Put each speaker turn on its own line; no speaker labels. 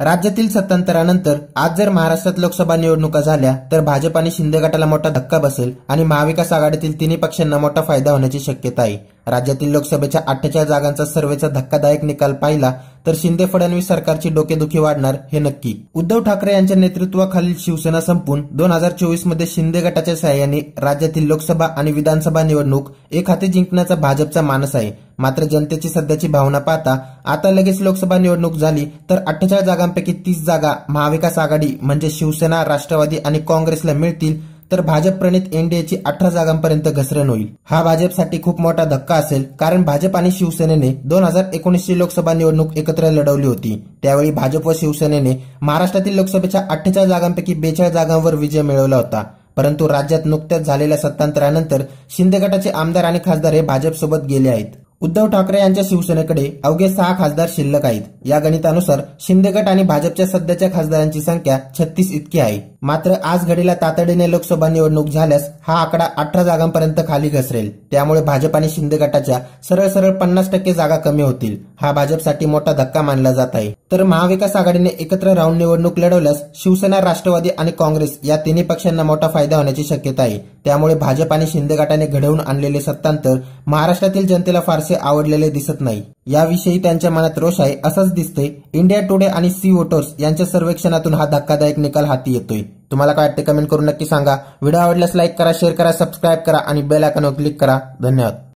राज्यातील सत्तांतरानंतर आज जर महाराष्ट्रात लोकसभा निवडणुका झाल्या तर भाजप आणि शिंदे गटाला मोठा धक्का बसेल आणि महाविकास आघाडीतील तिन्ही पक्षांना मोठा फायदा होण्याची शक्यता आहे राज्यातील लोकसभेच्या अठ्ठेचाळीस जागांचा सर्वेचा धक्कादायक निकाल पाहिला तर शिंदे फडणवीस सरकारची डोकेदुखी वाढणार हे नक्की उद्धव ठाकरे यांच्या नेतृत्वाखालील शिवसेना संपून दोन हजार चोवीस मध्ये शिंदे गटाच्या सहाय्याने राज्यातील लोकसभा आणि विधानसभा निवडणूक एक हाती जिंकण्याचा भाजपचा मानस आहे मात्र जनतेची सध्याची भावना पाहता आता लगेच लोकसभा निवडणूक झाली तर अठ्ठेचाळीस जागांपैकी तीस जागा महाविकास आघाडी म्हणजे शिवसेना राष्ट्रवादी आणि काँग्रेसला मिळतील तर भाजप प्रणित एनडीएची अठरा जागांपर्यंत घसरण होईल हा भाजपसाठी खूप मोठा धक्का असेल कारण भाजप आणि शिवसेनेने दोन हजार एकोणीसची लोकसभा निवडणूक एकत्र लढवली होती त्यावेळी भाजप व शिवसेनेने महाराष्ट्रातील लोकसभेच्या अठ्ठेचाळीस जागांपैकी बेचाळीस जागांवर विजय मिळवला होता परंतु राज्यात नुकत्याच झालेल्या सत्तांतरानंतर शिंदे गटाचे आमदार आणि खासदार हे भाजपसोबत गेले आहेत उद्धव ठाकरे यांच्या शिवसेनेकडे अवघे सहा खासदार शिल्लक आहेत या गणितानुसार शिंदे गट आणि भाजपच्या सध्याच्या खासदारांची संख्या छत्तीस इतकी आहे मात्र आज घडीला तातडीने लोकसभा निवडणूक झाल्यास हा आकडा अठरा जागांपर्यंत खाली घसरेल त्यामुळे भाजप आणि शिंदे गटाच्या सरळ सरळ पन्नास टक्के जागा कमी होतील हा भाजपसाठी मोठा धक्का मानला जात आहे तर महाविकास आघाडीने एकत्र राहून निवडणूक लढवल्यास शिवसेना राष्ट्रवादी आणि काँग्रेस या तिन्ही पक्षांना मोठा फायदा होण्याची शक्यता आहे त्यामुळे भाजप आणि शिंदे गटाने घडवून आणलेले सत्तांतर महाराष्ट्रातील जनतेला फारसे आवडलेले दिसत नाही याविषयी त्यांच्या मनात रोष आहे असंच दिसते इंडिया टुडे आणि सी वोटर्स यांच्या सर्वेक्षणातून हा धक्कादायक निकाल हाती येतोय तुम्हाला काय वाटते कमेंट करून नक्की सांगा व्हिडिओ आवडल्यास लाईक करा शेअर करा सबस्क्राईब करा आणि बेल आयकॉनवर क्लिक करा धन्यवाद